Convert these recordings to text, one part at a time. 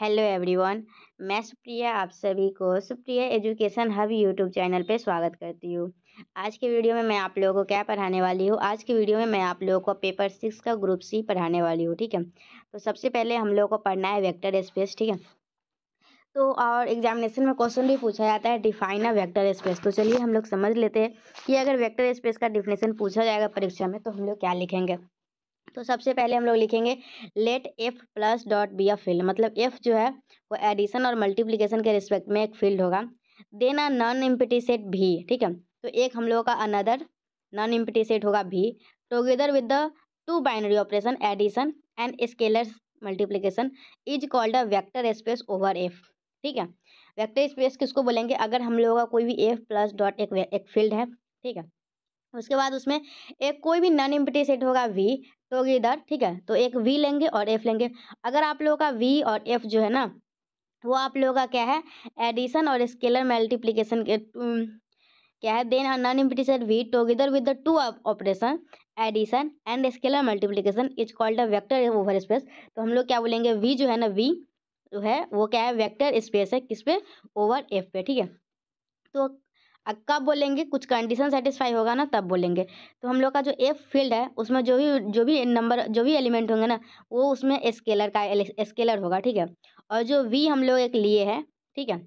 Hello everyone मैं सुप्रिया आप सभी को Supriya education hub YouTube channel पे स्वागत करती हूँ आज के वीडियो में मैं आप लोगों को क्या पढ़ाने वाली हूँ आज के वीडियो में मैं आप लोगों को पेपर सिक्स का ग्रुप सी पढ़ाने वाली हूँ ठीक है तो सबसे पहले हम लोगों को पढ़ना है वेक्टर स्पेस ठीक है तो और एग्जामिनेशन में क्वेश्चन भी पूछा जाता है डिफाइन अ वेक्टर स्पेस तो चलिए हम लोग समझ लेते हैं कि अगर वेक्टर स्पेस का डिफिनेशन पूछा जाएगा परीक्षा में तो हम लोग क्या लिखेंगे तो सबसे पहले हम लोग लिखेंगे let F plus dot be a field मतलब एफ जो है वो एडिशन और मल्टीप्लीकेशन के रिस्पेक्ट में एक फील्ड होगा then a non empty set भी ठीक है तो एक हम लोगों का अनदर नॉन इम्पिटी सेट होगा भी together with the two binary operation addition and scalar multiplication is called a vector space over F ठीक है वैक्टर स्पेस किसको बोलेंगे अगर हम लोगों का कोई भी एफ प्लस डॉट एक एक फील्ड है ठीक है उसके बाद उसमें एक कोई भी नॉन इम्पिटी सेट होगा वी तो होगी इधर ठीक है तो एक वी लेंगे और एफ लेंगे अगर आप लोगों का वी और एफ जो है ना वो आप लोगों का क्या है एडिशन और स्केलर मल्टीप्लीकेशन के क्या है then non empty set V together with the two operation addition and scalar multiplication is called a vector over space तो हम लोग क्या बोलेंगे वी जो है ना वी जो है वो क्या है वेक्टर स्पेस है किस पे ओवर एफ पे ठीक है तो अब कब बोलेंगे कुछ कंडीशन सेटिस्फाई होगा ना तब बोलेंगे तो हम लोग का जो एफ फील्ड है उसमें जो भी जो भी नंबर जो भी एलिमेंट होंगे ना वो उसमें स्केलर का स्केलर होगा ठीक है और जो वी हम लोग एक लिए है ठीक है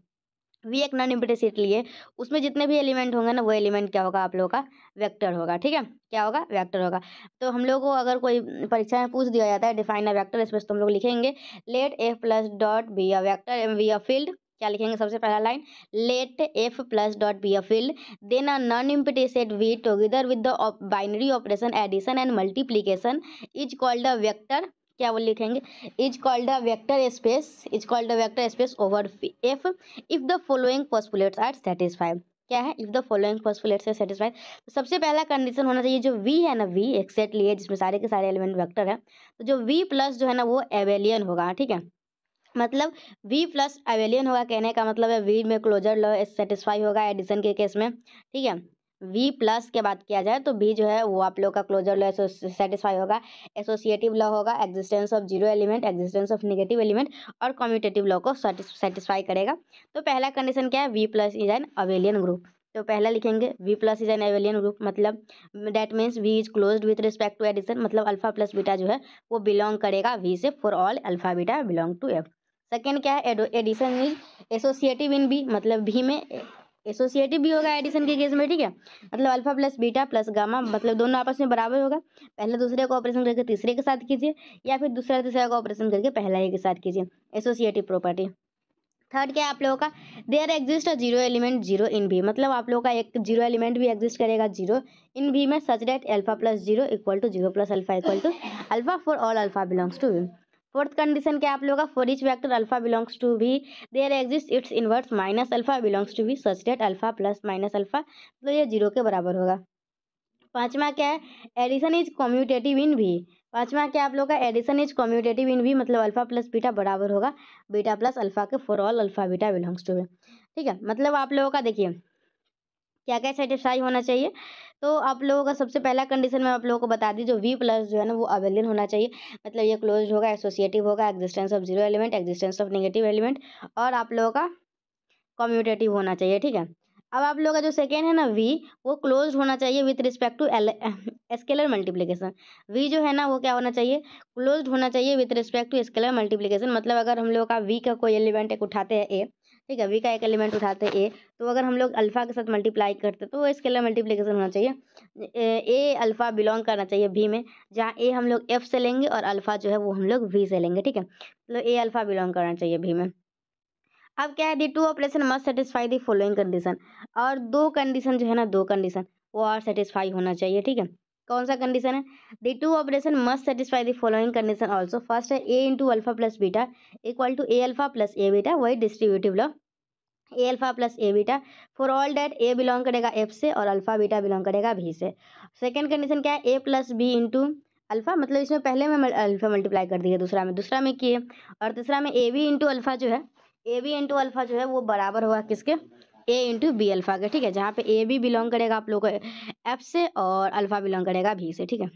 वी एक नॉन इम्पटी सीट लिए उसमें जितने भी एलिमेंट होंगे ना वो एलिमेंट क्या होगा आप लोगों का वेक्टर होगा ठीक है क्या होगा वेक्टर होगा तो हम लोग को अगर कोई परीक्षा में पूछ दिया जाता है डिफाइन अ वेक्टर इसमें तो हम लोग लिखेंगे let F plus dot be a vector M V a field क्या लिखेंगे सबसे पहला line let F plus dot be a field then a non empty set V together with the binary operation addition and multiplication is called a vector क्या वो लिखेंगे is called a vector space is called a vector space over F if the following postulates are satisfied क्या है if the following postulates are satisfied तो सबसे पहला condition होना चाहिए जो वी है ना वी एक सेट लिए जिसमें सारे के सारे एलिमेंट वेक्टर है तो जो वी प्लस जो है ना वो एवेलियन होगा ठीक है मतलब वी प्लस अवेलियन होगा कहने का मतलब है वी में क्लोजर लॉ सेटिस्फाई होगा एडिशन के केस में ठीक है वी प्लस के बात किया जाए तो वी जो है वो आप लोग का क्लोजर लॉ सेटिस्फाई होगा एसोसिएटिव लॉ होगा existence of zero element existence of negative element और कम्यूटेटिव लॉ को सेटिस्फाई करेगा तो पहला कंडीशन क्या है V plus is an abelian group तो पहला लिखेंगे V plus is an abelian group मतलब that means V is close with respect to addition मतलब अल्फा प्लस बीटा जो है वो बिलोंग करेगा वी से for all alpha beta belong to F second क्या है addition is associative in V मतलब भी में एसोसिएटिव भी होगा एडिशन के केस में ठीक है मतलब alpha plus beta plus gamma मतलब दोनों आपस में बराबर होगा पहले दूसरे को ऑपरेशन करके तीसरे के साथ कीजिए या फिर दूसरा तीसरे को ऑपरेशन करके पहला ही के साथ कीजिए एसोसिएटिव प्रॉपर्टी थर्ड क्या है आप लोगों का there exist zero element zero in V मतलब आप लोगों का एक जीरो एलिमेंट भी एग्जिस्ट करेगा जीरो इन भी में such that alpha plus zero equal to zero plus alpha equal to alpha for all alpha belongs to V fourth condition क्या आप लोगों का for each vector alpha belongs to V there exist its inverse minus alpha belongs to V such alpha plus minus alpha तो ये zero के बराबर होगा पांचवा क्या है एडिशन इज कॉम्यूटेटिव इन भी पांचवा क्या आप लोगों का addition is commutative in V मतलब अल्फा प्लस बीटा बराबर होगा बीटा प्लस अल्फा के for all alpha beta belongs to V ठीक है मतलब आप लोगों का देखिए क्या क्या सेटिस्फाई होना चाहिए तो आप लोगों का सबसे पहला कंडीशन मैं आप लोगों को बता दी जो वी प्लस जो है ना वो अवेलिन होना चाहिए मतलब ये क्लोज होगा एसोसिएटिव होगा existence of zero element existence of negative element और आप लोगों का कम्यूटेटिव होना चाहिए ठीक है अब आप लोगों का जो सेकेंड है ना वी वो क्लोज होना चाहिए with respect to L scalar multiplication V जो है ना वो क्या होना चाहिए क्लोज होना चाहिए with respect to scalar multiplication मतलब अगर हम लोग का वी का कोई एलिमेंट एक उठाते हैं ए ठीक है वी का एक एलिमेंट उठाते हैं ए तो अगर हम लोग अल्फ़ा के साथ मल्टीप्लाई करते तो इसके लिए मल्टीप्लीकेशन होना चाहिए ए अल्फ़ा बिलोंग करना चाहिए वी में जहाँ ए हम लोग एफ से लेंगे और अल्फ़ा जो है वो हम लोग वी से लेंगे ठीक है मतलब ए अल्फ़ा बिलोंग करना चाहिए वी में अब क्या है the two operation must satisfy the following condition और दो कंडीशन जो है ना दो कंडीशन वो और सेटिस्फाई होना चाहिए ठीक है कौन सा कंडीशन है the two operation must satisfy the following condition also first है a into alpha plus beta equal to a alpha plus a beta वही distributive law a alpha plus a beta for all that a belong करेगा F से और alpha beta belong करेगा भी से second condition क्या है a plus b into alpha मतलब इसमें पहले में अल्फा मल्टीप्लाई कर दिया दूसरा में दूसरा में किए और तीसरा में ए बी इंटू अल्फा जो है ए बी इंटू अल्फा जो है वो बराबर होगा किसके ए इंटू बी अल्फ़ा का ठीक है जहाँ पे ए भी बिलोंग करेगा आप लोग एफ से और अल्फ़ा बिलोंग करेगा बी से ठीक है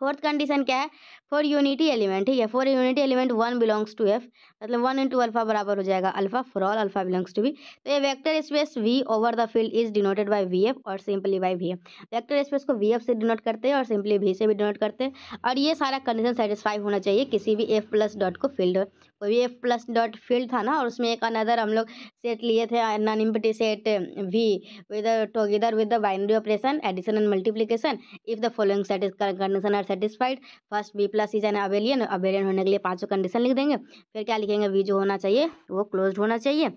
फोर्थ कंडीशन क्या है फॉर यूनिटी एलिमेंट ठीक है for unity element one belongs to F मतलब वन इंटू अल्फा बराबर हो जाएगा alpha for all alpha belongs to V तो ये vector space V over the field is denoted by V F और simply by V F vector space को V F से denote करते हैं और सिंपली वी से भी डिनोट करते हैं और ये सारा कंडीशन सेटिस्फाई होना चाहिए किसी भी एफ प्लस डॉट को फील्ड कोई भी एफ प्लस डॉट फील्ड था ना और उसमें एक अनदर हम लोग सेट लिए थे nonempty set V with together with the binary operation addition and multiplication if the following condition are satisfied first V plus is an abelian abelian होने के लिए पाँचों कंडीशन लिख देंगे फिर क्या लिखेंगे देखेंगे वी जो होना चाहिए वो क्लोज होना चाहिए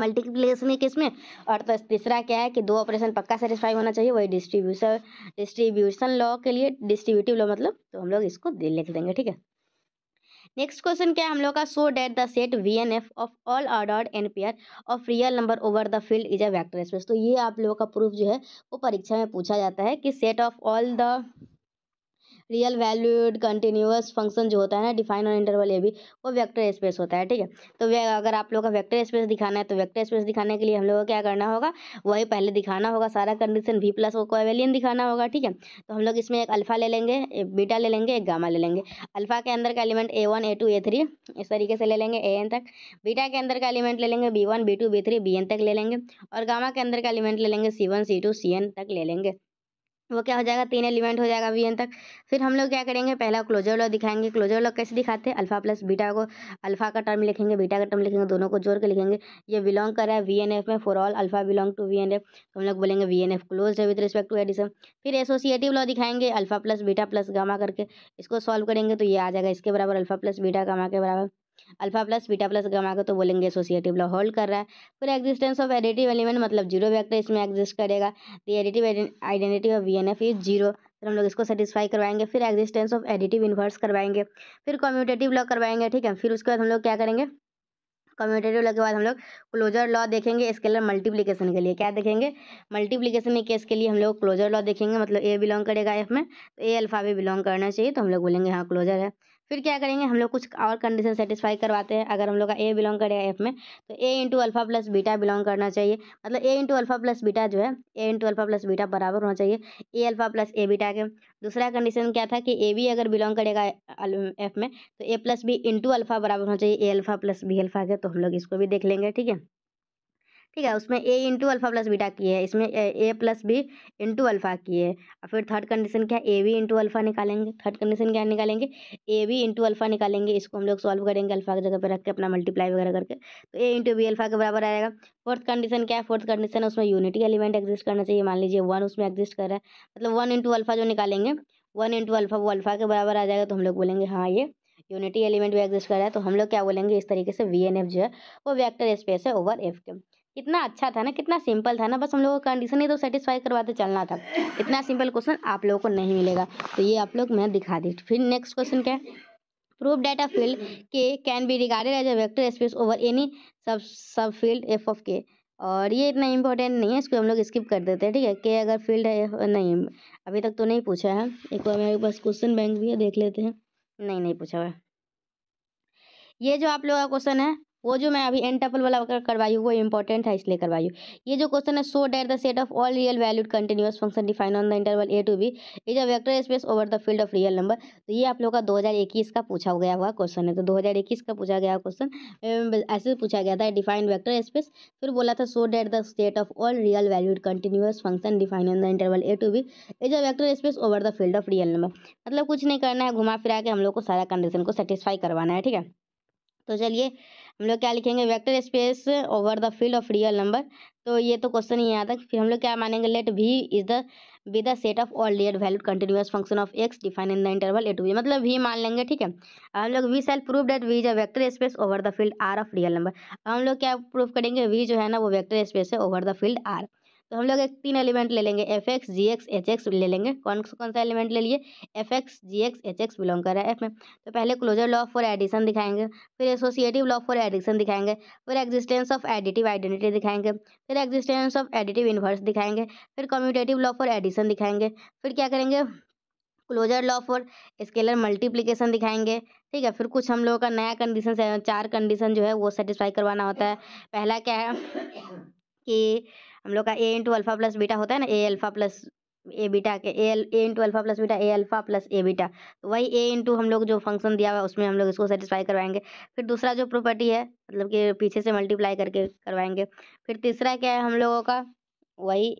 मल्टीप्लेस में किस में और तो तीसरा क्या है कि दो ऑपरेशन पक्का सेटिस्फाई होना चाहिए वही डिस्ट्रीब्यूशन डिस्ट्रीब्यूशन लॉ के लिए डिस्ट्रीब्यूटिव लॉ मतलब तो हम लोग इसको दे लिख देंगे ठीक है नेक्स्ट क्वेश्चन क्या है हम लोग का so that the set V N F of all order N P R of real number over the field is a vector space तो ये आप लोगों का प्रूफ जो है वो परीक्षा में पूछा जाता है कि set of all the real valued continuous function जो होता है ना डिफाइन और इंटरवल ये भी वो वेक्टर स्पेस होता है ठीक है तो वे अगर आप लोग का वेक्टर स्पेस दिखाना है तो वेक्टर स्पेस दिखाने के लिए हम लोग को क्या करना होगा वही पहले दिखाना होगा सारा कंडीशन वी प्लस को कोवेलियन दिखाना होगा ठीक है तो हम लोग इसमें एक अल्फा ले लेंगे एक बीटा ले लेंगे एक गामा ले लेंगे अल्फा के अंदर का element a one a two a three इस तरीके से ले लेंगे ए एन तक बीटा के अंदर का एलिमेंट ले लेंगे b one b two b three b n तक ले लेंगे और गामा के अंदर का एलिमेंट ले लेंगे c one c two c n तक ले लेंगे वो क्या हो जाएगा तीन एलिमेंट हो जाएगा वी एन तक फिर हम लोग क्या करेंगे पहला क्लोजर लॉ दिखाएंगे क्लोजर लॉ कैसे दिखाते हैं अल्फा प्लस बीटा को अल्फा का टर्म लिखेंगे बीटा का टर्म लिखेंगे दोनों को जोड़ के लिखेंगे ये बिलोंग कर रहा है वी एन एफ में for all alpha belong to V N F तो हम लोग बोलेंगे वी एन एफ क्लोज है विद रिस्पेक्ट टू एडिशन फिर एसोसिएटिव लॉ दिखाएंगे alpha plus beta plus gamma करके इसको सॉल्व करेंगे तो ये आ जाएगा इसके बराबर अल्फा प्लस बीटा गामा के बराबर अल्फा प्लस बीटा प्लस गमा को तो बोलेंगे एसोसिएटिव लॉ होल्ड कर रहा है फिर एग्जिस्टेंस ऑफ एडिटिव एलिमेंट मतलब जीरो वैक्टर इसमें एग्जिस्ट करेगा the additive identity of V N F is zero फिर हम लोग इसको सेटिस्फाई करवाएंगे फिर एग्जिस्टेंस ऑफ एडिटिव इन्वर्स करवाएंगे फिर कम्यूटेटिव लॉ करवाएंगे ठीक है फिर उसके बाद हम लोग क्या करेंगे कम्यूटेटिव लॉ के बाद हम लोग क्लोजर लॉ देखेंगे स्केलर मल्टीप्लीकेशन के लिए क्या देखेंगे मल्टीप्लीकेशन केस के लिए हम लोग क्लोजर लॉ देखेंगे मतलब ए बिलोंग करेगा एफ में तो ए अल्फा भी बिलोंग करना चाहिए तो हम लोग बोलेंगे हाँ क्लोजर है फिर क्या करेंगे हम लोग कुछ और कंडीशन सेटिस्फाई करवाते हैं अगर हम लोग का ए बिलोंग करेगा एफ में तो a into alpha plus beta belong करना चाहिए मतलब a into alpha plus beta जो है a into alpha plus beta बराबर होना चाहिए a alpha plus a beta के दूसरा कंडीशन क्या था कि ए बी अगर बिलोंग करेगा एफ में तो a plus b into alpha बराबर होना चाहिए a alpha plus b alpha के तो हम लोग इसको भी देख लेंगे ठीक है ठीक है उसमें a into alpha plus beta की है इसमें a plus b into alpha की है और फिर थर्ड कंडीशन क्या है ए बी इंटू अल्फा निकालेंगे थर्ड कंडीशन क्या निकालेंगे ए बी इंटू अल्फा निकालेंगे इसको हम लोग सॉल्व करेंगे अल्फा की जगह पर रख के अपना मल्टीप्लाई वगैरह करके तो ए इंटू बी अल्फा के बराबर आएगा फोर्थ कंडीशन क्या है फोर्थ कंडीशन उसमें यूनिटी एलिमेंट एग्जिस्ट करना चाहिए मान लीजिए वन उसमें एग्जिस्ट कर रहा है मतलब वन इंटू अल्फा जो निकालेंगे वन इंटू अल्फा वो अल्फा के बराबर आ जाएगा तो हम लोग बोलेंगे हाँ ये यूनिटी एलिमेंट भी एग्जिस्ट कर रहा है तो हम लोग क्या बोलेंगे इस तरीके से वी एन एफ जो है वो वेक्टर स्पेस है ओवर एफ के कितना अच्छा था ना कितना सिंपल था ना बस हम लोगों का कंडीशन ही तो सेटिस्फाई करवाते चलना था इतना सिंपल क्वेश्चन आप लोगों को नहीं मिलेगा तो ये आप लोग मैं दिखा दी फिर नेक्स्ट क्वेश्चन क्या है proof that a field K can be regarded as a a space over any sub सब फील्ड एफ of के और ये इतना इम्पोर्टेंट नहीं है इसको हम लोग स्किप कर देते हैं ठीक है के अगर फील्ड है नहीं अभी तक तो नहीं पूछा है एक बार मेरे पास क्वेश्चन बैंक भी है देख लेते हैं नहीं नहीं पूछा हुआ ये जो आप लोगों का क्वेश्चन है वो जो मैं अभी एन टपल वाला करवाई हूँ वो इंपॉर्टेंट है इसलिए करवाई हूँ ये जो क्वेश्चन है so that the set of all real valued continuous function define on the interval a to b is a vector space over the field of real number तो ये आप लोग का 2021 का पूछा गया हुआ क्वेश्चन है तो 2021 का पूछा गया क्वेश्चन ऐसे पूछा गया था डिफाइन वैक्टर स्पेस फिर बोला था so that the set of all real valued continuous function define on the interval a to b is a vector space over the field of real number मतलब कुछ नहीं करना है घुमा फिरा के हम लोग को सारा कंडीशन को सेटिस्फाई करवाना है ठीक है तो चलिए हम लोग क्या लिखेंगे vector space over the field of real number तो ये तो क्वेश्चन ही आता है फिर हम लोग क्या मानेंगे let V is the with the set of all real valued continuous function of x define in the interval a to b मतलब वी मान लेंगे ठीक है हम लोग we shall prove that V is a vector space over the field R of real number हम लोग क्या प्रूव करेंगे वी जो है ना वो वेक्टर स्पेस है ओवर द फील्ड आर तो हम लोग एक तीन एलिमेंट ले लेंगे एफ एक्स जी एक्स एच एक्स ले लेंगे कौन कौन सा एलिमेंट ले लिए एफ एक्स जी एक्स एच एक्स बिलोंग कर रहा है एफ में तो पहले क्लोजर लॉ फॉर एडिशन दिखाएंगे फिर एसोसिएटिव लॉ फॉर एडिशन दिखाएंगे फिर एग्जिस्टेंस ऑफ एडिटिव आइडेंटिटी दिखाएंगे फिर एक्जिस्टेंस ऑफ एडिटिव इन्वर्स दिखाएंगे फिर कम्यूटेटिव लॉ फॉर एडिशन दिखाएंगे फिर क्या करेंगे closure law for scalar multiplication दिखाएंगे ठीक है फिर कुछ हम लोगों का नया कंडीशन चार कंडीशन जो है वो सेटिस्फाई करवाना होता है पहला क्या है कि हम लोग का a into alpha plus beta होता है ना a alpha plus a beta के a a into alpha plus beta a alpha plus a beta तो वही ए इंटू हम लोग जो फंक्शन दिया हुआ है उसमें हम लोग इसको सेटिस्फाई करवाएंगे फिर दूसरा जो प्रॉपर्टी है मतलब कि पीछे से मल्टीप्लाई करके करवाएंगे फिर तीसरा क्या है हम लोगों का वही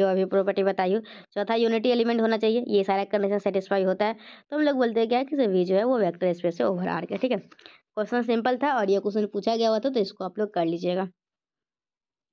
जो अभी प्रॉपर्टी बताई हूँ चौथा यूनिटी एलिमेंट होना चाहिए ये सारा कंडीशन सेटिस्फाई होता है तो हम लोग बोलते हैं क्या कि सभी जो है वो वेक्टर स्पेस से ओवर आर के ठीक है क्वेश्चन सिंपल था और ये क्वेश्चन पूछा गया हुआ था तो इसको आप लोग कर लीजिएगा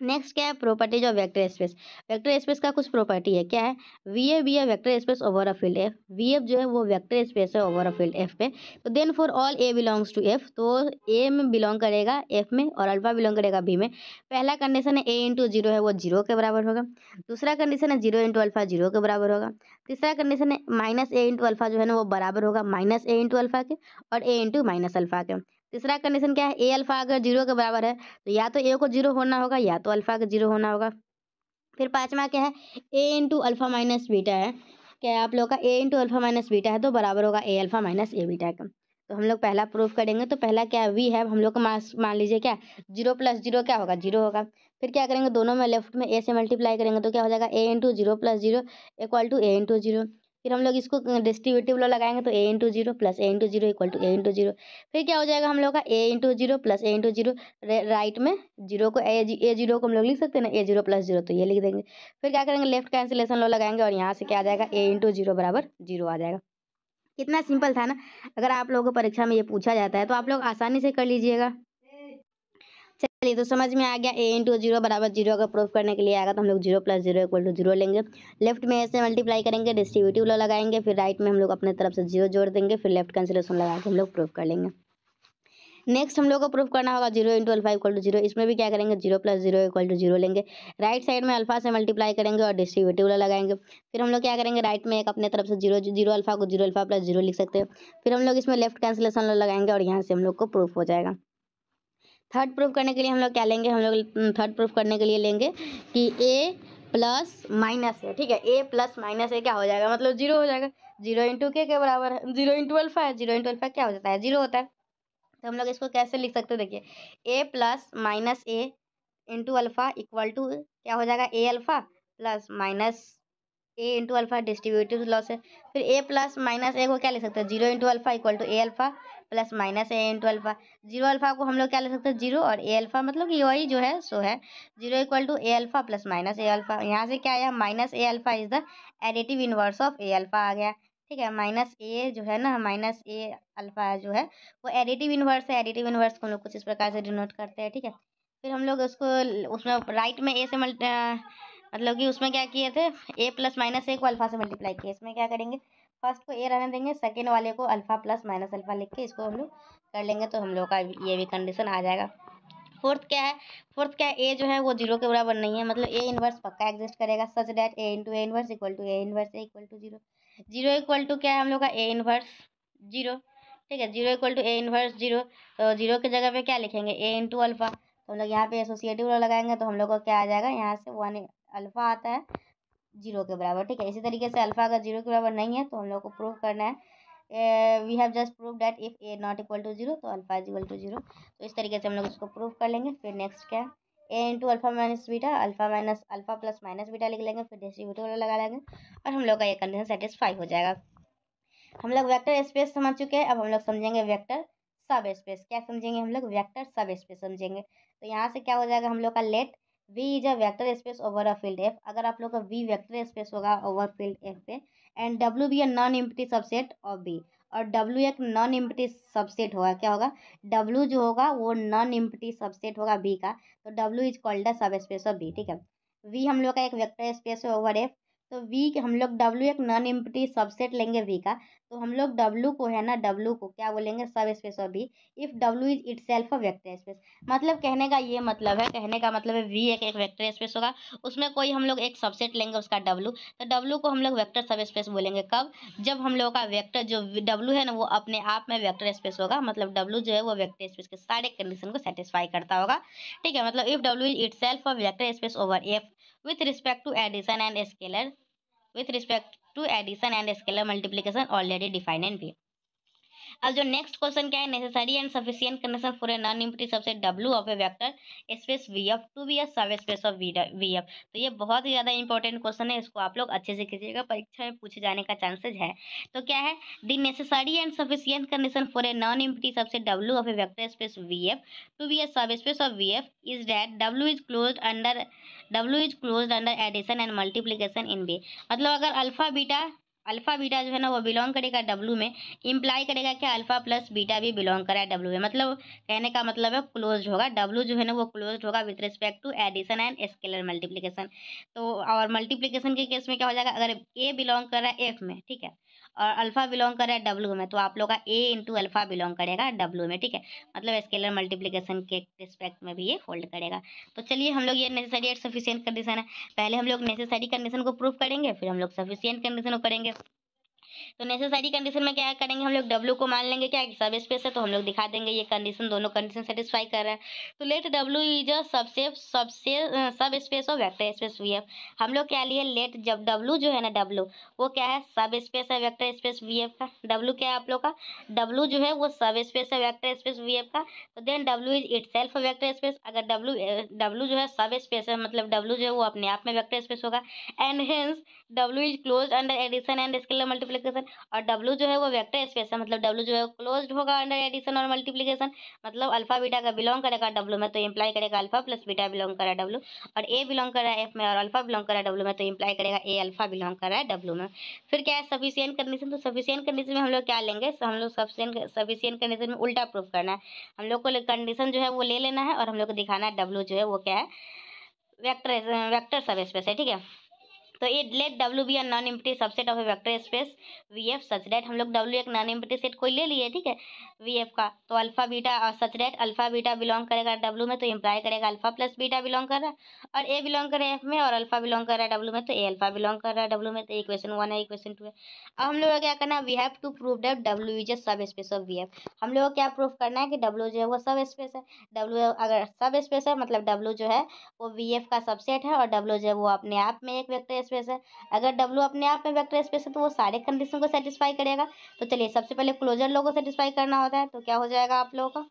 नेक्स्ट क्या है properties of vector space vector space का कुछ प्रॉपर्टी है क्या है V a be a vector space over a field F V F जो है वो वेक्टर स्पेस है ओवर अ फील्ड एफ पे तो then for all a belongs to F तो ए में बिलोंग करेगा एफ में और अल्फा बिलोंग करेगा बी में पहला कंडीशन है ए इंटू जीरो है वो जीरो के बराबर होगा दूसरा कंडीशन है जीरो इंटू अल्फा जीरो के बराबर होगा तीसरा कंडीशन है माइनस ए इंटू अल्फा जो है ना वो बराबर होगा माइनस ए इंटू अल्फा के और ए इंटू माइनस अल्फा के तीसरा कंडीशन क्या है ए अल्फा अगर जीरो के बराबर है तो या तो ए को जीरो होना होगा या तो अल्फा का जीरो होना होगा फिर पाँचवा क्या है a into alpha minus beta है क्या आप लोग का a into alpha minus beta है तो बराबर होगा a alpha minus a beta का तो हम लोग पहला प्रूफ करेंगे तो पहला क्या वी है हम लोग का मान लीजिए क्या जीरो प्लस जीरो क्या होगा जीरो होगा फिर क्या करेंगे दोनों में लेफ्ट में ए से मल्टीप्लाई करेंगे तो क्या हो जाएगा a into zero plus zero equal to a into zero फिर हम लोग इसको डिस्ट्रीब्यूटिव लॉ लगाएंगे तो a into zero plus a into zero equal to a into zero फिर क्या हो जाएगा हम लोग का a into zero plus a into zero right में जीरो को ए ए जीरो को हम लोग लिख सकते हैं ना ए जीरो प्लस जीरो तो ये लिख देंगे फिर क्या करेंगे लेफ्ट कैंसिलेशन लॉ लगाएंगे और यहाँ से क्या आ जाएगा ए इंटू जीरो बराबर जीरो आ जाएगा कितना सिंपल था ना अगर आप लोगों को परीक्षा में ये पूछा जाता है तो आप लोग आसानी से कर लीजिएगा चलिए तो समझ में आ गया ए इंटू जीरो बराबर जीरो अगर प्रूफ करने के लिए आएगा तो हम लोग zero plus zero equal to zero लेंगे लेफ्ट में ऐसे मल्टीप्लाई करेंगे डिस्ट्रीब्यूटिव लगाएंगे फिर राइट में हम लोग अपने तरफ से जीरो जोड़ देंगे फिर लेफ्ट कंसिलेशन लगा के हम लोग प्रूफ कर लेंगे नेक्स्ट हम लोग को प्रूफ करना होगा zero into alpha equal to zero इसमें भी क्या करेंगे zero plus zero equal to zero लेंगे राइट साइड में अल्फा से मल्टीप्लाई करेंगे और डिस्ट्रीब्यूटिव वाला लगाएंगे फिर हम लोग क्या करेंगे राइट में एक अपने तरफ से जीरो जीरो अल्फा को जीरो अल्फा प्लस जीरो लिख सकते हैं फिर हम लोग इसमें लेफ्ट कैंसिलेशन लगाएंगे और यहाँ से हम लोग को प्रूफ हो जाएगा थर्ड प्रूफ करने के लिए हम लोग क्या लेंगे हम लोग थर्ड हम्म, प्रूफ करने के लिए लेंगे कि ए प्लस माइनस है ठीक है ए प्लस माइनस है क्या हो जाएगा मतलब जीरो हो जाएगा जीरो इंटू के बराबर है जीरो इंटू अल्फा है जीरो इंटू अल्फा क्या हो जाता है जीरो होता है तो हम लोग इसको कैसे लिख सकते हैं देखिए a plus minus a into alpha equal to क्या हो जाएगा a alpha plus minus a into alpha distributive laws है फिर ए प्लस माइनस ए को क्या लिख सकते हैं zero into alpha equal to a alpha plus minus a into alpha zero alpha को हम लोग क्या लिख सकते हैं जीरो और ए अल्फ़ा मतलब कि वही जो है सो है zero equal to a alpha plus minus a alpha यहाँ से क्या आया minus a alpha is the additive inverse of a alpha आ गया ठीक है माइनस ए जो है ना माइनस ए अल्फ़ा जो है वो एडिटिव इन्वर्स है एडिटिव इन्वर्स को हम लोग कुछ इस प्रकार से डिनोट करते हैं ठीक है फिर हम लोग उसको उसमें राइट में ए से मल्टी मतलब कि उसमें क्या किए थे ए प्लस माइनस ए को अल्फ़ा से मल्टीप्लाई किए इसमें क्या करेंगे फर्स्ट को ए रहने देंगे सेकेंड वाले को अल्फ़ा प्लस माइनस अल्फ़ा लिख के इसको हम लोग कर लेंगे तो हम लोग का ये भी कंडीशन आ जाएगा फोर्थ क्या है फोर्थ क्या है ए जो है वो जीरो के बराबर नहीं है मतलब ए इन्वर्स पक्का एग्जिस्ट करेगा such that a into a inverse equal to a inverse equal to zero zero equal to क्या है हम लोग का ए इन्वर्स जीरो ठीक है zero equal to a inverse zero तो जीरो के जगह पे क्या लिखेंगे ए टू अल्फ़ा तो हम लोग यहाँ पे एसोसिएटिव लगाएंगे तो हम लोग को क्या आ जाएगा यहाँ से वन अल्फ़ा आता है जीरो के बराबर ठीक है इसी तरीके से अल्फ़ा अगर जीरो के बराबर नहीं है तो हम लोग को प्रूव करना है we have just prove that if a not equal to zero तो alpha is equal to zero तो इस तरीके से हम लोग इसको प्रूव कर लेंगे फिर नेक्स्ट क्या है a into alpha minus beta alpha minus alpha plus minus beta लिख लेंगे फिर डिस्ट्रीब्यूटिव वाला लगा लेंगे और हम लोग का ये कंडीशन सेटिस्फाई हो जाएगा हम लोग वेक्टर स्पेस समझ चुके हैं अब हम लोग समझेंगे वेक्टर सब स्पेस क्या समझेंगे हम लोग वेक्टर सब स्पेस समझेंगे तो यहाँ से क्या हो जाएगा हम लोग का let V is a vector space over a field F अगर आप लोग का वी वेक्टर स्पेस होगा ओवर फील्ड एफ पे and W be a non empty subset of V और W एक नॉन इम्पटी सबसेट होगा क्या होगा W जो होगा वो नॉन इम्पटी सबसेट होगा V का तो W is called the sub space of V ठीक है V हम लोग का एक वेक्टर स्पेस है ओवर एफ तो वी हम लोग डब्ल्यू एक नॉन इम्पटी सबसेट लेंगे वी का तो हम लोग डब्ल्यू को है ना डब्ल्यू को क्या बोलेंगे sub space of V if W is itself a vector space मतलब कहने का ये मतलब है कहने का मतलब है वी एक एक वेक्टर स्पेस होगा उसमें कोई हम लोग एक सबसेट लेंगे उसका डब्ल्यू तो डब्ल्यू को हम लोग वेक्टर सब स्पेस बोलेंगे कब जब हम लोग का वेक्टर जो डब्ल्यू है ना वो अपने आप में वेक्टर स्पेस होगा मतलब डब्ल्यू जो है वो वेक्टर स्पेस के सारे कंडीशन को सेटिस्फाई करता होगा ठीक है मतलब if W is itself a vector space over F with respect to addition and scalar with respect to addition and scalar multiplication already defined in B. अब जो नेक्स्ट क्वेश्चन क्या है necessary and sufficient condition for non unempty subset W of a vector space V F to be as sub space of V F तो ये बहुत ही ज़्यादा important question है इसको आप लोग अच्छे से कीजिएगा परीक्षा में पूछे जाने का चांसेज है तो क्या है the necessary and sufficient condition for a non empty subset W of a vector space V F to be as sub space of V F is that W is close under W is close under addition and multiplication in V मतलब अगर alpha beta alpha beta जो है ना वो belong करेगा W में imply करेगा क्या अल्फ़ा प्लस बीटा भी बिलोंग करा है डब्ल्यू में मतलब कहने का मतलब है क्लोज होगा डब्लू जो है ना वो क्लोज होगा with respect to addition and scalar multiplication तो और मल्टीप्लीकेशन के केस में क्या हो जाएगा अगर ए बिलोंग कर रहा है एफ में ठीक है और अल्फ़ा बिलोंग कर रहा है डब्ल्यू में तो आप लोग का ए इंटू अल्फ़ा बिलोंग करेगा डब्लू में ठीक है मतलब स्केलर मल्टीप्लीकेशन के रिस्पेक्ट में भी ये होल्ड करेगा तो चलिए हम लोग ये नेसेसरी एंड सफिशियंट कंडीशन है पहले हम लोग नेसेसरी कंडीशन को प्रूव करेंगे फिर हम लोग सफिशियंट कंडीशन को करेंगे तो नेसेसरी कंडीशन में क्या करेंगे हम लोग डब्ल्यू को मान लेंगे क्या सब स्पेस है तो हम लोग दिखा देंगे ये कंडीशन दोनों कंडीशन सेटिस्फाई कर रहे हैं तो लेट डब्ल्यू इज सबसे सबसे सब स्पेस और वैक्टर स्पेस वी एफ हम लोग क्या लिए लेट जब डब्ल्यू जो है ना डब्ल्यू वो क्या है सब स्पेस है वैक्टर स्पेस वी एफ का डब्ल्यू क्या है आप लोग का डब्ल्यू जो है वो सब स्पेस है वैक्टर स्पेस वी एफ का तो then W is itself vector space अगर डब्ल्यू डब्ल्यू जो है सब स्पेस है मतलब डब्ल्यू जो है वो अपने आप में वैक्टर स्पेस होगा and hence W is close under addition and scalar multiplic multiplication और डब्ल्यू जो है वो वेक्टर स्पेस है मतलब डब्ल्यू जो है क्लोज होगा अंडर एडिशन और मल्टीप्लीकेशन मतलब अल्फा बीटा का बिलोंग करेगा डब्ल्यू में तो इम्प्लाई करेगा अल्फा प्लस बीटा बिलोंग करा डब्ल्यू और ए बिलोंग करा है एफ में और अल्फा बिलोंग करा रहा है डब्ल्यू में तो इम्प्लाई करेगा ए अल्फा बिलोंग करा है डब्ल्यू में फिर क्या है सफिशियन कंडीशन तो सफिशियन कंडीशन में हम लोग क्या लेंगे हम लोग सफिशियन सफिशियन कंडीशन में उल्टा प्रूफ करना है हम लोग को कंडीशन जो है वो ले लेना है और हम लोग को दिखाना है डब्ल्यू जो है वो क्या है वेक्टर वेक्टर सब स्पेस है ठीक है तो ये let W be are non empty subset of a vector space V F such that हम लोग डब्ल्यू एक नॉन एम्प्टी सेट कोई ले लिए ठीक है वी एफ का तो अल्फा बीटा और such that alpha beta belong करेगा डब्ल्यू में तो इम्प्लाई करेगा अल्फा प्लस बीटा बिलोंग कर रहा है और ए बिलोंग कर रहा है एफ में और अल्फा बिलोंग कर रहा है डब्ल्यू में तो ए अल्फा बिलोंग कर रहा है डब्ल्यू में तो इक्वेशन वन है इक्वेशन टू है अब हम लोग क्या करना है we have to prove that W is a सब स्पेस ऑफ वी एफ हम लोग क्या प्रूव करना है कि डब्ल्यू जो है वो सब स्पेस है डब्ल्यू अगर सब स्पेस है मतलब डब्ल्यू जो है वो वी एफ का सबसेट है और डब्ल्यू जो है वो अपने आप में एक वेक्टर स्पेस है अगर डब्ल्यू अपने आप में वेक्टर स्पेस है तो वो सारे कंडीशन को सेटिस्फाई करेगा तो चलिए सबसे पहले क्लोजर लोगों को सेटिस्फाई करना होता है तो क्या हो जाएगा आप लोगों का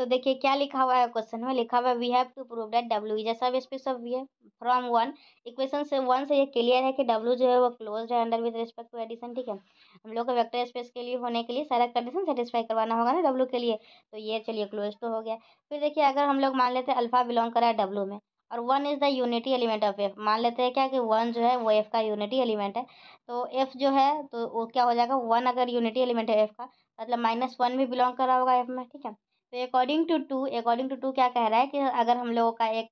तो देखिए क्या लिखा हुआ है क्वेश्चन में लिखा हुआ है we have to prove that W is sub space of V है फ्रॉम वन इक्वेशन से वन से ये क्लियर है कि डब्ल्यू जो है वो क्लोज है under with respect to addition ठीक है हम लोग को वेक्टर स्पेस के लिए होने के लिए सारा कंडीशन सेटिस्फाई करवाना होगा ना डब्ल्यू के लिए तो ये चलिए क्लोज तो हो गया फिर देखिए अगर हम लोग मान लेते हैं अल्फा बिलोंग करा है डब्ल्यू में और one is the unity element of F मान लेते हैं क्या कि वन जो है वो एफ़ का यूनिटी एलिमेंट है तो एफ़ जो है तो वो क्या हो जाएगा वन अगर यूनिटी एलिमेंट है एफ़ का मतलब माइनस वन भी बिलोंग कर रहा होगा एफ़ में ठीक है तो according to two according to two क्या कह रहा है कि अगर हम लोगों का एक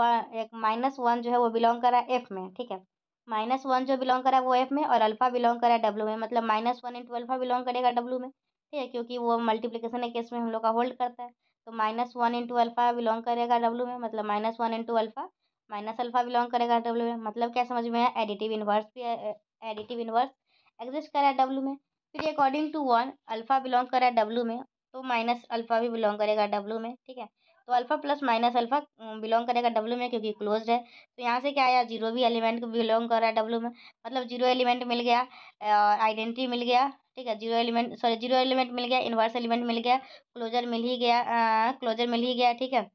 वन एक माइनस वन जो है वो बिलोंग कर रहा है एफ़ में ठीक है माइनस वन जो बिलोंग कर रहा है वो एफ़ में और अल्फ़ा बिलोंग कर रहा है डब्ल्यू में मतलब minus one into alpha belong करेगा डब्ल्यू में ठीक है क्योंकि वो मल्टीप्लिकेशन के केस में हम लोग का होल्ड करता है तो minus one into alpha belong करेगा डब्ल्यू में मतलब minus one into alpha minus alpha belong करेगा डब्ल्यू में मतलब क्या समझ में आया एडिटिव इन्वर्स भी एडिटिव इन्वर्स एग्जिस्ट करा है डब्ल्यू में फिर according to one alpha belong करा है डब्ल्यू में तो माइनस अल्फ़ा भी बिलोंग करेगा डब्ल्यू में ठीक है तो alpha plus minus alpha belong करेगा डब्ल्यू में क्योंकि क्लोज है तो यहाँ से क्या आया जीरो भी एलिमेंट बिलोंग कर रहा है डब्ल्यू में मतलब जीरो एलिमेंट मिल गया और आइडेंटिटी मिल गया ठीक है zero element sorry zero element मिल गया इन्वर्स एलिमेंट मिल गया क्लोजर मिल ही गया क्लोजर मिल ही गया ठीक है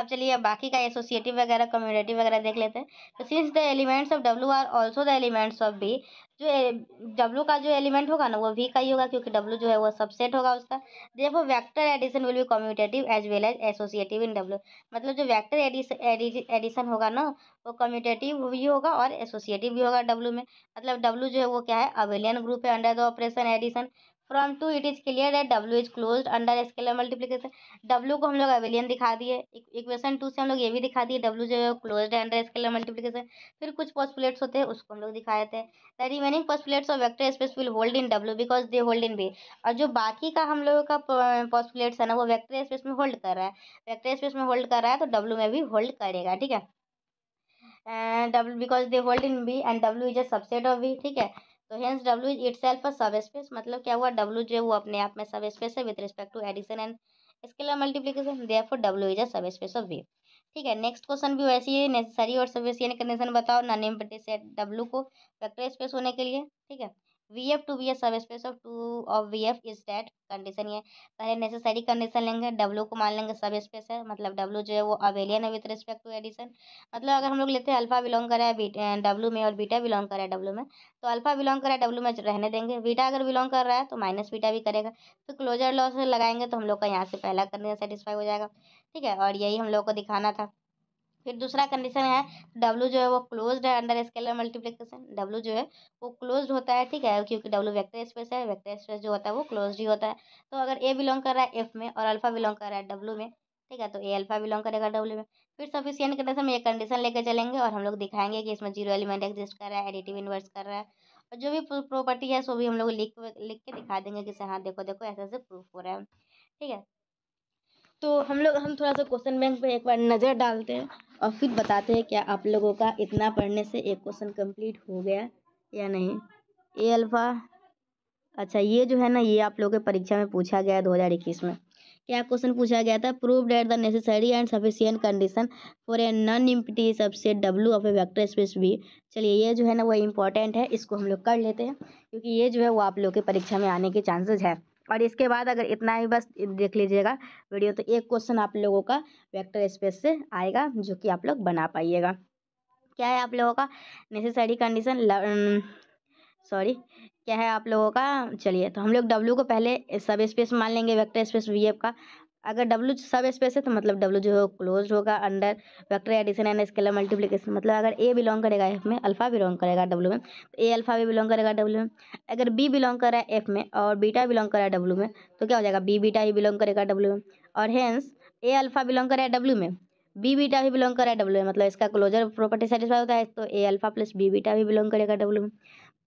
अब चलिए बाकी का एसोसिएटिव वगैरह कम्युनिटी वगैरह देख लेते हैं तो since the elements of W are also the elements of V जो डब्ल्यू का जो एलिमेंट होगा ना वो भी का ही होगा क्योंकि डब्लू जो है वो सबसेट होगा उसका देखो vector addition will be commutative as well as associative in W मतलब जो वैक्टर एडिशन होगा ना वो कम्यूटेटिव भी होगा और एसोसिएटिव भी होगा डब्ल्यू में मतलब डब्लू जो है वो क्या है अवेलियन ग्रुप है under the operation addition from two it is clear that W is close under scalar multiplication W को हम लोग अवेलियन दिखा दिए इक्वेशन टू से हम लोग ये भी दिखा दिए डब्ल्यू जो है क्लोज है अंडर स्केलर मल्टीप्लीकेशन फिर कुछ पॉस्पुलेट्स होते हैं उसको हम लोग दिखाए थे the remaining postulates of vector space will hold in W because they hold in V और जो बाकी का हम लोगों का पॉस्पुलेट्स है ना वो वैक्टर स्पेस में होल्ड कर रहा है वैक्टर स्पेस में होल्ड कर रहा है तो डब्ल्यू में भी होल्ड करेगा ठीक है W because they hold in V and W is a subset of V ठीक है तो hence W is itself subspace मतलब क्या हुआ डब्ल्यू जो है वो अपने आप में सब स्पेस है with respect to addition and scalar multiplication therefore W is a सब स्पेस ऑफ वे ठीक है नेक्स्ट क्वेश्चन भी वैसी ही नेसेसरी और यानी कंडीशन बताओ नेम एम्पटी सेट डब्ल्यू को वेक्टर स्पेस होने के लिए ठीक है V F to be F सब space of to of V F is that condition ये पहले नेसेसरी कंडीशन लेंगे डब्ल्यू को मान लेंगे सब स्पेस है मतलब डब्ल्यू जो है वो अवेलियन है विथ रिस्पेक्ट टू एडिशन मतलब अगर हम लोग लेते हैं अल्फा बिलोंग करा है डब्ल्यू में और बीटा बिलोंग करा है डब्ल्यू में तो अल्फा बिलोंग करा है डब्ल्यू में रहने देंगे बीटा अगर बिलोंग कर रहा है तो माइनस बीटा भी करेगा फिर क्लोजर लॉस लगाएंगे तो हम लोग का यहाँ से पहला कंडीशन सेटिस्फाई हो जाएगा ठीक है और यही हम लोग को दिखाना था फिर दूसरा कंडीशन है डब्लू जो है वो क्लोज्ड है अंडर स्केलर मल्टीप्लिकेशन डब्लू जो है वो क्लोज्ड होता है ठीक है क्योंकि डब्लू वेक्टर स्पेस है वेक्टर स्पेस जो होता है वो क्लोज्ड ही होता है तो अगर ए बिलोंग कर रहा है एफ में और अल्फा बिलोंग कर रहा है डब्लू में ठीक है तो ए अल्फा बिलोंग करेगा डब्ल्यू में फिर सफिशियंट कंडीशन में ये कंडीशन लेकर चलेंगे और हम लोग दिखाएंगे कि इसमें जीरो एलिमेंट एग्जिस्ट कर रहा है एडिटिव इन्वर्स कर रहा है और जो भी प्रॉपर्टी है सो भी हम लोग लिख लिख के दिखा देंगे कि हाँ देखो देखो ऐसे ऐसे प्रूफ हो रहा है ठीक है तो हम लोग हम थोड़ा सा क्वेश्चन बैंक पे एक बार नज़र डालते हैं और फिर बताते हैं क्या आप लोगों का इतना पढ़ने से एक क्वेश्चन कंप्लीट हो गया या नहीं ए अल्फ़ा अच्छा ये जो है ना ये आप लोगों के परीक्षा में पूछा गया दो हज़ार इक्कीस में क्या क्वेश्चन पूछा गया था prove that the necessary and sufficient condition for a non empty subset W of a vector space V चलिए ये जो है ना वो इम्पॉर्टेंट है इसको हम लोग कर लेते हैं क्योंकि ये जो है वो आप लोग के परीक्षा में आने के चांसेस है और इसके बाद अगर इतना ही बस देख लीजिएगा वीडियो तो एक क्वेश्चन आप लोगों का वेक्टर स्पेस से आएगा जो कि आप लोग बना पाइएगा क्या है आप लोगों का नेसेसरी कंडीशन सॉरी क्या है आप लोगों का चलिए तो हम लोग डब्ल्यू को पहले सब स्पेस मान लेंगे वेक्टर स्पेस वी एफ का अगर डब्ल्यू सब स्पेस है तो मतलब डब्ल्यू जो है क्लोज होगा under vector addition and scalar multiplication मतलब अगर ए बिलोंग करेगा एफ में अल्फा बिलोंग करेगा डब्ल्यू में तो ए अल्फा भी बिलोंग करेगा डब्ल्यू में अगर बी बिलोंग कर रहा है एफ में और बीटा बिलोंग कर रहा है डब्ल्यू में तो क्या हो जाएगा बी बीटा ही बिलोंग करेगा डब्ल्यू में और हेंस ए अल्फा बिलोंग कर रहा है डब्ल्यू में बी बीटा भी बिलोंग कर रहा है डब्ल्यू में मतलब इसका क्लोजर प्रॉपर्टी सेटिस्फाई होता है तो a alpha plus b beta भी बिलोंग करेगा डब्ल्यू में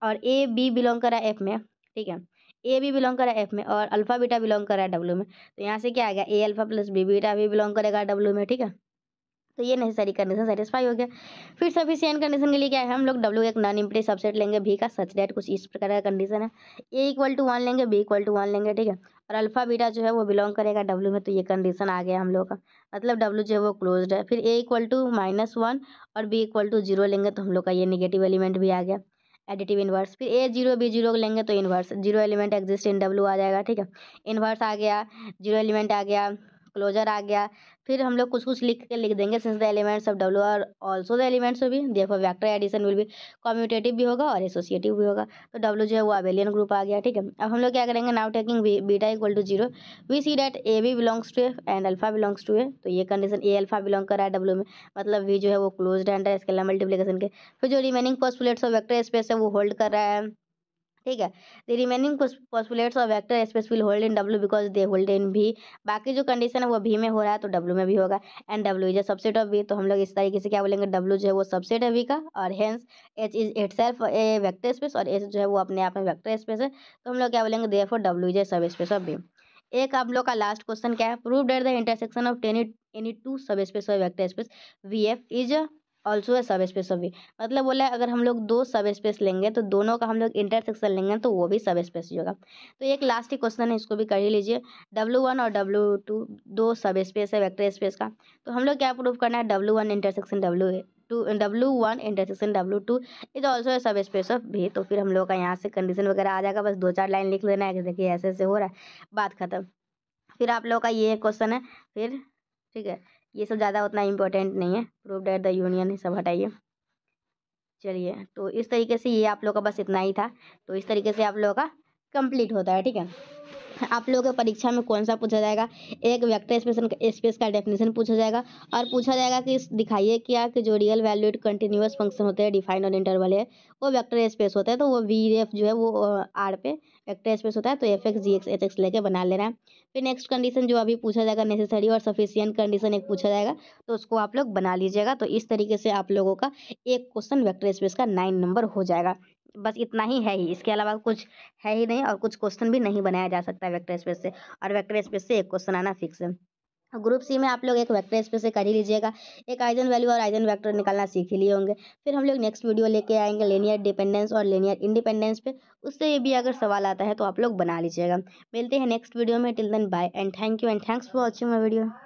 और ए बी बिलोंग कर रहा है एफ में ठीक है ए भी बिलोंग करा है एफ में और अल्फा बीटा बिलोंग कर रहा है डब्ल्यू में तो यहाँ से क्या आ गया a alpha plus b beta भी बिलोंग करेगा डब्ल्यू में ठीक है तो ये नहीं सारी कंडीशन सेटिस्फाई हो गया फिर सफिशियंट कंडीशन के लिए क्या है हम लोग डब्ल्यू एक नॉन इम्प्टी सबसेट लेंगे बी का सच डेट कुछ इस प्रकार का कंडीशन है ए इक्वल टू वन लेंगे बी इक्वल टू वन लेंगे ठीक है और अल्फा बीटा जो है वो बिलोंग करेगा डब्ल्यू में तो ये कंडीशन आ गया हम लोग का मतलब डब्ल्यू जो है वो क्लोज है फिर a equal to minus one और बी इक्वल टू जीरो लेंगे तो हम लोग का ये निगेटिव एलिमेंट भी आ गया एडिटिव इन्वर्स फिर ए जीरो बी जीरो लेंगे तो inverse zero element exist in W आ जाएगा ठीक है इन्वर्स आ गया जीरो एलिमेंट आ गया क्लोजर आ गया फिर हम लोग कुछ कुछ लिख के लिख देंगे since the elements of W are also the elements भी देखो वैक्टर एडिशन विल भी कम्यूटेटिव भी होगा और एसोसिएटिव भी होगा तो डब्ल्यू जो है वो अवेलियन ग्रुप आ गया ठीक है अब हम लोग क्या करेंगे now taking beta equal to zero we see that a b belongs to A and alpha belongs to A तो ये कंडीशन ए अल्फा बिलोंग कर रहा है डब्ल्यू में मतलब वी जो है वो क्लोज एंड है इसके मल्टीप्लीकेशन के फिर जो remaining postulates of vector space है वो होल्ड कर रहा है ठीक है द रिमेनिंग पॉस्पुलेट्स और vector space will hold in W because they hold in V बाकी जो कंडीशन है वो भी में हो रहा है तो डब्ल्यू में भी होगा and W is a subset of V तो हम लोग इस तरीके से क्या बोलेंगे डब्ल्यू जो है वो सबसेट है वी का और hence H is itself a vector space और एच जो है वो अपने आप में वैक्टर स्पेस है तो हम लोग क्या बोलेंगे therefore W is a सब स्पेस ऑफ वी एक आप लोग का लास्ट क्वेश्चन क्या है prove that the intersection of टेनी एनी टू सब स्पेस और vector space V F is also है सब स्पेस ऑफ वी मतलब बोला है अगर हम लोग दो सब स्पेस लेंगे तो दोनों का हम लोग इंटरसेक्शन लेंगे तो वो भी सब स्पेस ही होगा तो एक लास्ट ही क्वेश्चन है इसको भी कर ही लीजिए डब्ल्यू वन और डब्ल्यू टू दो सब स्पेस है वेक्टर स्पेस का तो हम लोग क्या प्रूव करना है W one intersection A two W one intersection W two is also है सब स्पेस ऑफ भी तो फिर हम लोग का यहाँ से कंडीशन वगैरह आ जाएगा बस दो चार लाइन लिख लेना है कि देखिए ऐसे ऐसे हो रहा है बात खत्म फिर आप लोग का ये क्वेश्चन है फिर ठीक है ये सब ज़्यादा उतना इम्पोर्टेंट नहीं है प्रूफ डेट द यूनियन ये सब हटाइए चलिए तो इस तरीके से ये आप लोग का बस इतना ही था तो इस तरीके से आप लोगों का कंप्लीट होता है ठीक है आप लोगों के परीक्षा में कौन सा पूछा जाएगा एक वेक्टर स्पेस स्पेस का डेफिनेशन पूछा जाएगा और पूछा जाएगा कि दिखाइए क्या कि जो रियल वैल्यूड कंटिन्यूस फंक्शन होते हैं डिफाइंड और इंटरवल है वो वेक्टर स्पेस होता है तो वो वी एफ जो है वो आर पे वेक्टर स्पेस होता है तो एफ एक्स जी एक्स एच एक्स लेके बना लेना है फिर नेक्स्ट कंडीशन जो अभी पूछा जाएगा नेसेसरी और सफिशियंट कंडीशन एक पूछा जाएगा तो उसको आप लोग बना लीजिएगा तो इस तरीके से आप लोगों का एक क्वेश्चन वेक्टर स्पेस का नाइन नंबर हो जाएगा बस इतना ही है ही इसके अलावा कुछ है ही नहीं और कुछ क्वेश्चन भी नहीं बनाया जा सकता वैक्टर स्पेस से और वैक्टर स्पेस से एक क्वेश्चन आना फिक्स है ग्रुप सी में आप लोग एक वेक्टर स्पेस से कर ही लीजिएगा एक आइजन वैल्यू और आइजन वेक्टर निकालना सीख ही लिए होंगे फिर हम लोग नेक्स्ट वीडियो लेके आएंगे लेनियर डिपेंडेंस और लेनियर इंडिपेंडेंस पे उससे भी अगर सवाल आता है तो आप लोग बना लीजिएगा मिलते हैं नेक्स्ट वीडियो में till then bye and thank you and thanks for watching my video